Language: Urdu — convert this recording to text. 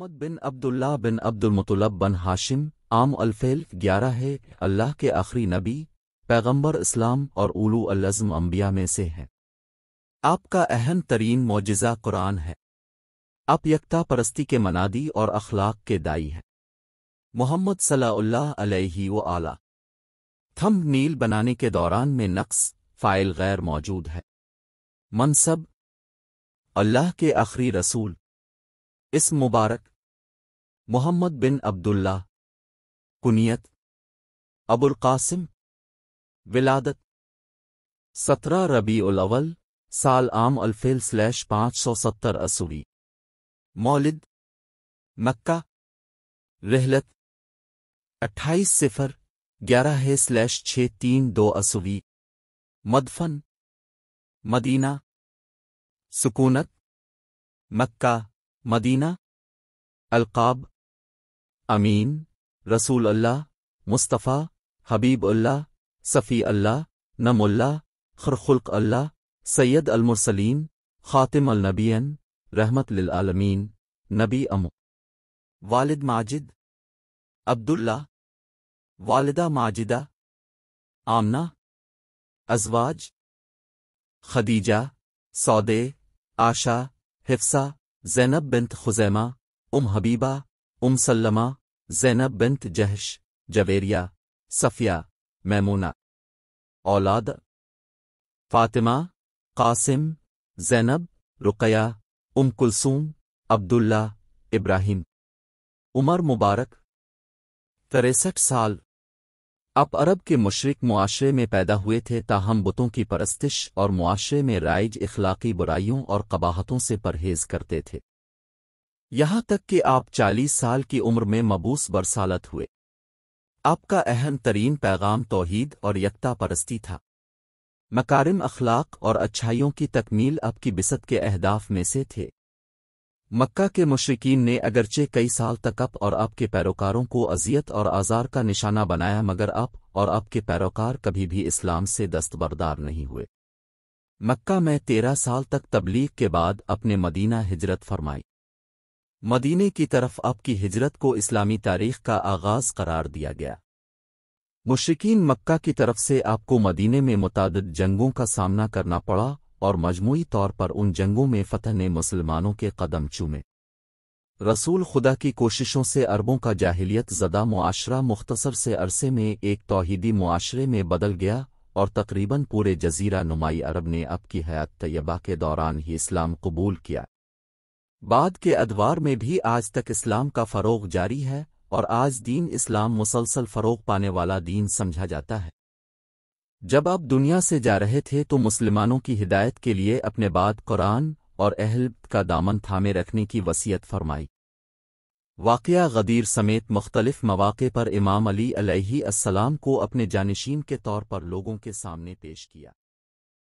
محمد بن عبد اللہ بن عبد المطلب بن ہاشم عام الفیل گیارہ ہے اللہ کے آخری نبی پیغمبر اسلام اور اولو الزم انبیاء میں سے ہیں آپ کا اہم ترین معجزہ قرآن ہے آپ یکتا پرستی کے منادی اور اخلاق کے دائی ہیں محمد صلی اللہ علیہ و اعلی تھم نیل بنانے کے دوران میں نقص فائل غیر موجود ہے منصب اللہ کے آخری رسول اس مبارک محمد بن عبد الله كنيت ابو القاسم ولادت سترہ ربيع الاول سال عام الفیل سلیش پانچ سو ستر اسوری مولد مکہ رحلت اٹھائیس صفر گیارہ ہے سلیش چھ تین دو اسوی مدفن مدینہ سکونت مکہ مدینہ القاب امین رسول اللہ مصطفیٰ حبیب اللہ صفی اللہ نم اللہ خرخلق اللہ سید المرسلین خاتم النبین رحمت للعالمین نبی امو والد ماجد عبداللہ والدہ ماجدہ آمنہ ازواج خدیجہ سودے آشا حفصہ زینب بنت خزیمہ ام حبیبہ ام سلمہ زینب بنت جہش جویریہ صفیہ میمونا اولاد فاطمہ قاسم زینب رقیہ ام کلثوم عبداللہ ابراہیم عمر مبارک تریسٹھ سال اپ عرب کے مشرق معاشرے میں پیدا ہوئے تھے تاہم بتوں کی پرستش اور معاشرے میں رائج اخلاقی برائیوں اور قباہتوں سے پرہیز کرتے تھے یہاں تک کہ آپ چالیس سال کی عمر میں مبوس برسالت ہوئے آپ کا اہم ترین پیغام توحید اور یکتا پرستی تھا مکارم اخلاق اور اچھائیوں کی تکمیل آپ کی بست کے اہداف میں سے تھے مکہ کے مشرقین نے اگرچہ کئی سال تک اپ اور آپ کے پیروکاروں کو اذیت اور آزار کا نشانہ بنایا مگر آپ اور آپ کے پیروکار کبھی بھی اسلام سے دستبردار نہیں ہوئے مکہ میں تیرہ سال تک تبلیغ کے بعد اپنے مدینہ ہجرت فرمائی مدینے کی طرف آپ کی ہجرت کو اسلامی تاریخ کا آغاز قرار دیا گیا مشرقین مکہ کی طرف سے آپ کو مدینے میں متعدد جنگوں کا سامنا کرنا پڑا اور مجموعی طور پر ان جنگوں میں فتح نے مسلمانوں کے قدم چومے رسول خدا کی کوششوں سے اربوں کا جاہلیت زدہ معاشرہ مختصر سے عرصے میں ایک توحیدی معاشرے میں بدل گیا اور تقریباً پورے جزیرہ نمائی عرب نے اب کی حیات طیبہ کے دوران ہی اسلام قبول کیا بعد کے ادوار میں بھی آج تک اسلام کا فروغ جاری ہے اور آج دین اسلام مسلسل فروغ پانے والا دین سمجھا جاتا ہے جب آپ دنیا سے جا رہے تھے تو مسلمانوں کی ہدایت کے لیے اپنے بعد قرآن اور اہل کا دامن تھامے رکھنے کی وصیت فرمائی واقعہ غدیر سمیت مختلف مواقع پر امام علی علیہ السلام کو اپنے جانشین کے طور پر لوگوں کے سامنے پیش کیا